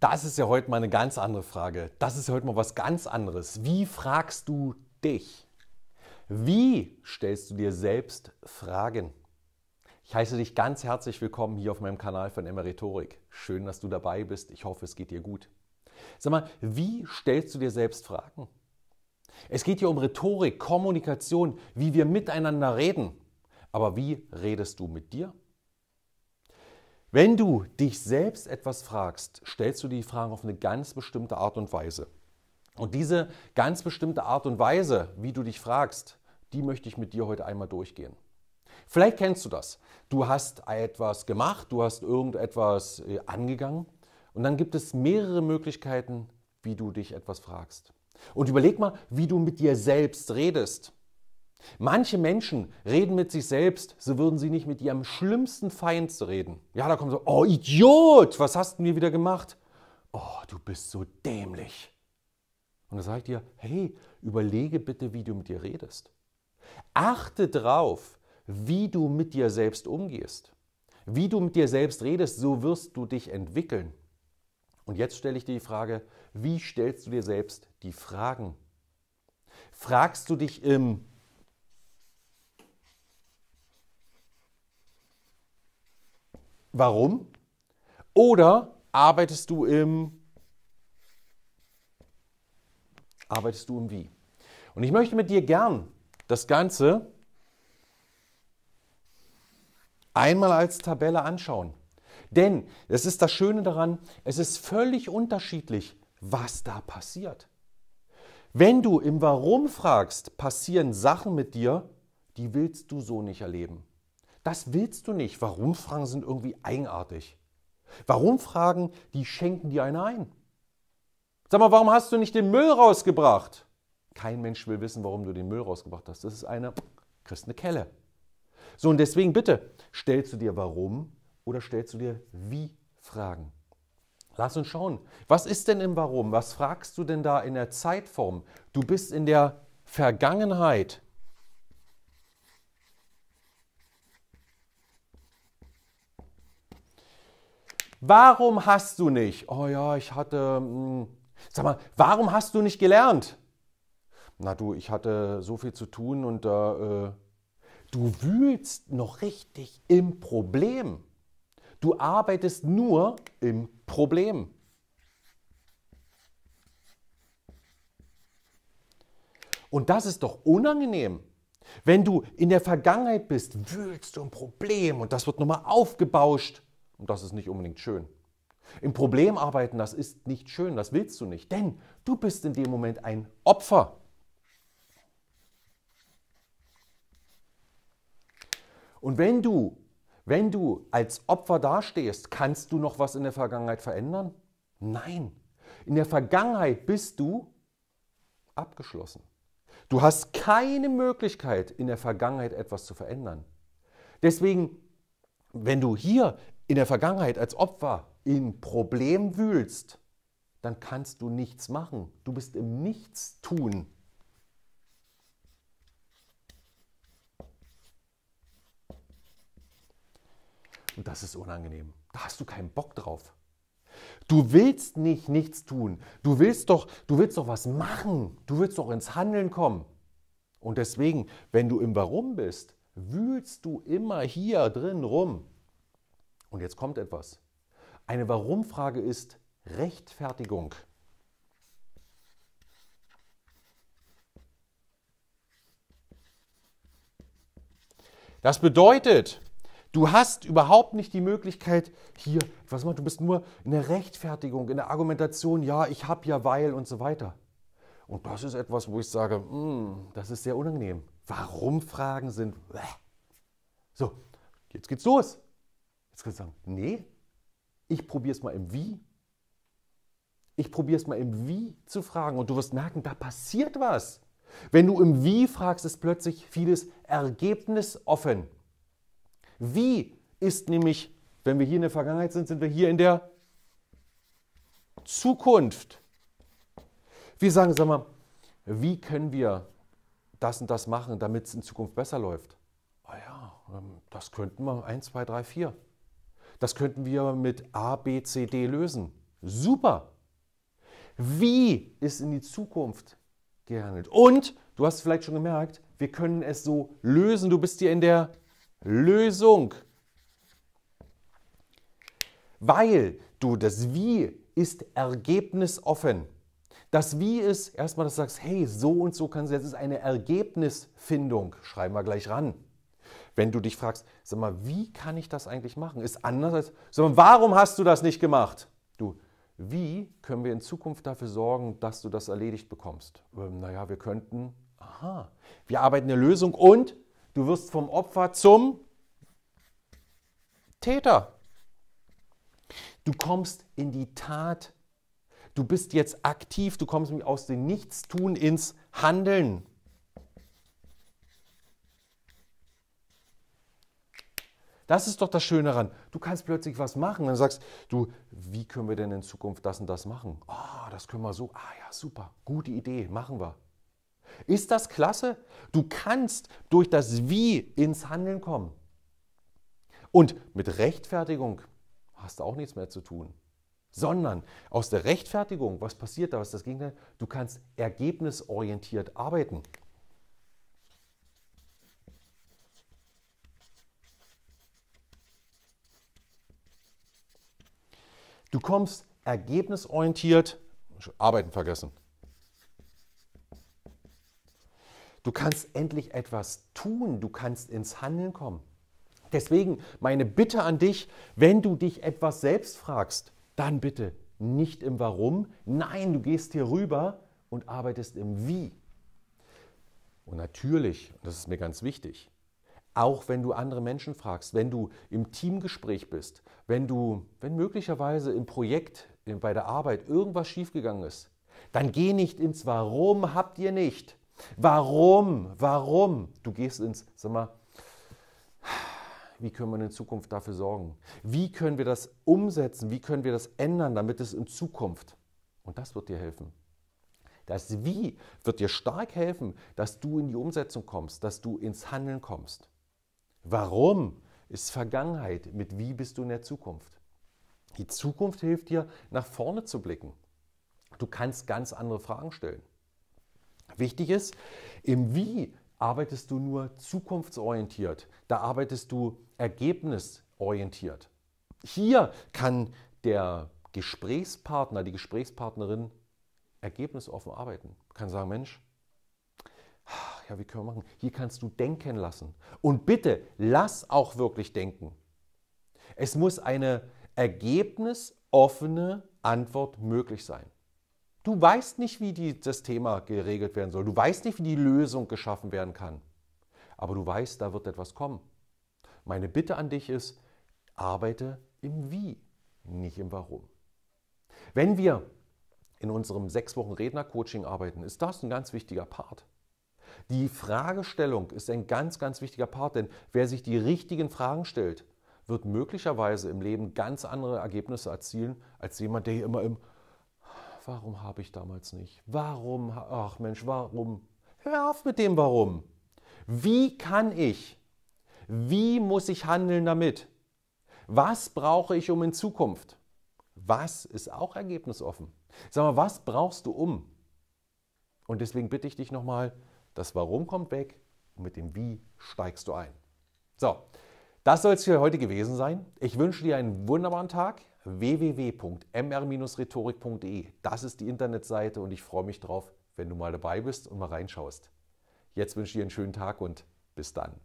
Das ist ja heute mal eine ganz andere Frage. Das ist ja heute mal was ganz anderes. Wie fragst du dich? Wie stellst du dir selbst Fragen? Ich heiße dich ganz herzlich willkommen hier auf meinem Kanal von Emeritorik. Schön, dass du dabei bist. Ich hoffe, es geht dir gut. Sag mal, wie stellst du dir selbst Fragen? Es geht hier um Rhetorik, Kommunikation, wie wir miteinander reden. Aber wie redest du mit dir? Wenn du dich selbst etwas fragst, stellst du die Fragen auf eine ganz bestimmte Art und Weise. Und diese ganz bestimmte Art und Weise, wie du dich fragst, die möchte ich mit dir heute einmal durchgehen. Vielleicht kennst du das. Du hast etwas gemacht, du hast irgendetwas äh, angegangen und dann gibt es mehrere Möglichkeiten, wie du dich etwas fragst. Und überleg mal, wie du mit dir selbst redest. Manche Menschen reden mit sich selbst, so würden sie nicht mit ihrem schlimmsten Feind reden. Ja, da kommen so, oh Idiot, was hast du mir wieder gemacht? Oh, du bist so dämlich. Und da sage ich dir, hey, überlege bitte, wie du mit dir redest. Achte drauf, wie du mit dir selbst umgehst. Wie du mit dir selbst redest, so wirst du dich entwickeln. Und jetzt stelle ich dir die Frage, wie stellst du dir selbst die Fragen? Fragst du dich im Warum? Oder arbeitest du im arbeitest du im Wie? Und ich möchte mit dir gern das Ganze einmal als Tabelle anschauen. Denn es ist das Schöne daran, es ist völlig unterschiedlich, was da passiert. Wenn du im Warum fragst, passieren Sachen mit dir, die willst du so nicht erleben. Das willst du nicht. Warum-Fragen sind irgendwie eigenartig. Warum-Fragen, die schenken dir eine ein. Sag mal, warum hast du nicht den Müll rausgebracht? Kein Mensch will wissen, warum du den Müll rausgebracht hast. Das ist eine, kriegst eine Kelle. So, und deswegen bitte, stellst du dir Warum oder stellst du dir Wie Fragen? Lass uns schauen. Was ist denn im Warum? Was fragst du denn da in der Zeitform? Du bist in der Vergangenheit. Warum hast du nicht? Oh ja, ich hatte. Mh. Hm, sag mal, warum hast du nicht gelernt? Na du, ich hatte so viel zu tun und äh, äh, du wühlst noch richtig im Problem. Du arbeitest nur im Problem. Und das ist doch unangenehm. Wenn du in der Vergangenheit bist, wühlst du ein Problem und das wird nochmal aufgebauscht. Und das ist nicht unbedingt schön. Im Problem arbeiten, das ist nicht schön, das willst du nicht, denn du bist in dem Moment ein Opfer. Und wenn du, wenn du als Opfer dastehst, kannst du noch was in der Vergangenheit verändern? Nein. In der Vergangenheit bist du abgeschlossen. Du hast keine Möglichkeit, in der Vergangenheit etwas zu verändern. Deswegen, wenn du hier in der Vergangenheit als Opfer in Problem wühlst, dann kannst du nichts machen. Du bist im Nichtstun. Und das ist unangenehm. Da hast du keinen Bock drauf. Du willst nicht nichts tun. Du willst doch, du willst doch was machen. Du willst doch ins Handeln kommen. Und deswegen, wenn du im Warum bist, wühlst du immer hier drin rum. Und jetzt kommt etwas. Eine Warum-Frage ist Rechtfertigung. Das bedeutet, du hast überhaupt nicht die Möglichkeit, hier etwas machen. Du bist nur in der Rechtfertigung, in der Argumentation, ja, ich habe ja, weil und so weiter. Und das ist etwas, wo ich sage, mm, das ist sehr unangenehm. Warum Fragen sind. Bäh. So, jetzt geht's los. Jetzt kannst du sagen, nee, ich probiere es mal im Wie. Ich probiere es mal im Wie zu fragen und du wirst merken, da passiert was. Wenn du im Wie fragst, ist plötzlich vieles Ergebnis offen. Wie ist nämlich, wenn wir hier in der Vergangenheit sind, sind wir hier in der Zukunft. Wir sagen, sag mal, wie können wir das und das machen, damit es in Zukunft besser läuft? Ah ja, ähm, das könnten wir 1, 2, 3, 4. Das könnten wir mit A, B, C, D lösen. Super. Wie ist in die Zukunft gehandelt? Und du hast vielleicht schon gemerkt, wir können es so lösen. Du bist hier in der Lösung. Weil du das Wie ist ergebnisoffen. Das Wie ist erstmal, dass du sagst, hey, so und so kannst du, das ist eine Ergebnisfindung. Schreiben wir gleich ran wenn du dich fragst, sag mal, wie kann ich das eigentlich machen? Ist anders als, sag mal, warum hast du das nicht gemacht? Du, wie können wir in Zukunft dafür sorgen, dass du das erledigt bekommst? Ähm, naja, wir könnten, aha, wir arbeiten eine Lösung und du wirst vom Opfer zum Täter. Du kommst in die Tat. Du bist jetzt aktiv, du kommst aus dem Nichtstun ins Handeln. Das ist doch das Schöne daran. Du kannst plötzlich was machen. Wenn du sagst, du, wie können wir denn in Zukunft das und das machen? Ah, oh, das können wir so. Ah ja, super. Gute Idee. Machen wir. Ist das klasse? Du kannst durch das Wie ins Handeln kommen. Und mit Rechtfertigung hast du auch nichts mehr zu tun. Sondern aus der Rechtfertigung, was passiert da, was das Gegenteil? Du kannst ergebnisorientiert arbeiten. Du kommst ergebnisorientiert, Arbeiten vergessen. Du kannst endlich etwas tun, du kannst ins Handeln kommen. Deswegen meine Bitte an dich, wenn du dich etwas selbst fragst, dann bitte nicht im Warum, nein, du gehst hier rüber und arbeitest im Wie. Und natürlich, und das ist mir ganz wichtig, auch wenn du andere Menschen fragst, wenn du im Teamgespräch bist, wenn du, wenn möglicherweise im Projekt, bei der Arbeit irgendwas schiefgegangen ist, dann geh nicht ins Warum habt ihr nicht. Warum, warum? Du gehst ins, sag mal, wie können wir in Zukunft dafür sorgen? Wie können wir das umsetzen? Wie können wir das ändern, damit es in Zukunft? Und das wird dir helfen. Das Wie wird dir stark helfen, dass du in die Umsetzung kommst, dass du ins Handeln kommst. Warum ist Vergangenheit mit wie bist du in der Zukunft? Die Zukunft hilft dir, nach vorne zu blicken. Du kannst ganz andere Fragen stellen. Wichtig ist, im Wie arbeitest du nur zukunftsorientiert. Da arbeitest du ergebnisorientiert. Hier kann der Gesprächspartner, die Gesprächspartnerin ergebnisoffen arbeiten. Kann sagen, Mensch, ja, wie können wir machen? Hier kannst du denken lassen. Und bitte, lass auch wirklich denken. Es muss eine ergebnisoffene Antwort möglich sein. Du weißt nicht, wie die, das Thema geregelt werden soll. Du weißt nicht, wie die Lösung geschaffen werden kann. Aber du weißt, da wird etwas kommen. Meine Bitte an dich ist, arbeite im Wie, nicht im Warum. Wenn wir in unserem sechs Wochen Redner-Coaching arbeiten, ist das ein ganz wichtiger Part. Die Fragestellung ist ein ganz, ganz wichtiger Part, denn wer sich die richtigen Fragen stellt, wird möglicherweise im Leben ganz andere Ergebnisse erzielen, als jemand, der hier immer im Warum habe ich damals nicht? Warum? Ach Mensch, warum? Hör auf mit dem Warum. Wie kann ich? Wie muss ich handeln damit? Was brauche ich um in Zukunft? Was ist auch ergebnisoffen? Sag mal, was brauchst du um? Und deswegen bitte ich dich nochmal, das Warum kommt weg und mit dem Wie steigst du ein. So, das soll es für heute gewesen sein. Ich wünsche dir einen wunderbaren Tag. www.mr-rhetorik.de, das ist die Internetseite und ich freue mich drauf, wenn du mal dabei bist und mal reinschaust. Jetzt wünsche ich dir einen schönen Tag und bis dann.